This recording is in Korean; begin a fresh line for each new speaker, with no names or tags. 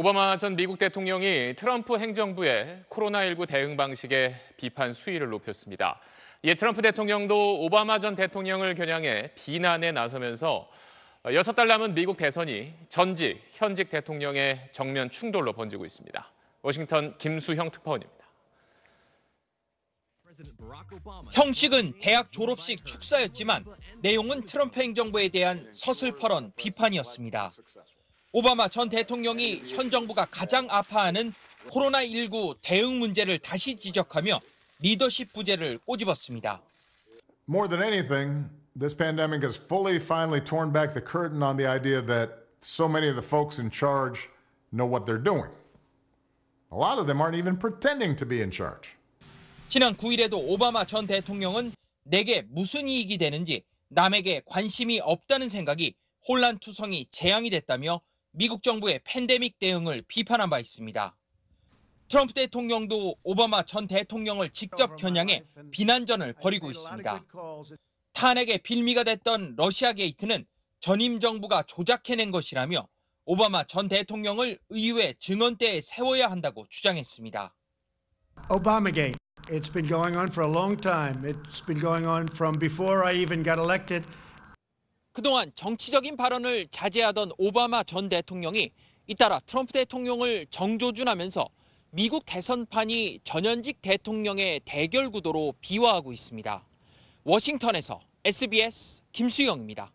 오바마 전 미국 대통령이 트럼프 행정부의 코로나19 대응 방식에 비판 수위를 높였습니다. 이 예, 트럼프 대통령도 오바마 전 대통령을 겨냥해 비난에 나서면서 여달 남은 미국 대선이 전직, 현직 대통령의 정면 충돌로 번지고 있습니다. 워싱턴 김수형 특파원입니다. 형식은 대학 졸업식 축사였지만 내용은
트럼프 행정부에 대한 서슬퍼런 비판이었습니다. 오바마 전 대통령이 현 정부가 가장 아파하는 코로나19 대응 문제를 다시 지적하며 리더십 부재를 꼬집었습니다.
More than anything, this pandemic has fully finally torn back the curtain on the idea that so many of the folks in charge know what they're doing. A lot of them aren't even pretending to be in charge.
지난 9일에도 오바마 전 대통령은 내게 무슨 이익이 되는지 남에게 관심이 없다는 생각이 혼란투성이 재앙이 됐다며 미국 정부의 팬데믹 대응을 비판한 바 있습니다. 트럼프 대통령도 오바마 전 대통령을 직접 겨냥해 비난전을 벌이고 있습니다. 탄핵의 빌미가 됐던 러시아 게이트는 전임 정부가 조작해낸 것이라며 오바마 전 대통령을 의회 증언대에 세워야 한다고 주장했습니다.
Obama It's been going on for a long time. It's been going on from before I even got elected.
그동안 정치적인 발언을 자제하던 오바마 전 대통령이 잇따라 트럼프 대통령을 정조준하면서 미국 대선판이 전현직 대통령의 대결 구도로 비화하고 있습니다. 워싱턴에서 SBS 김수영입니다.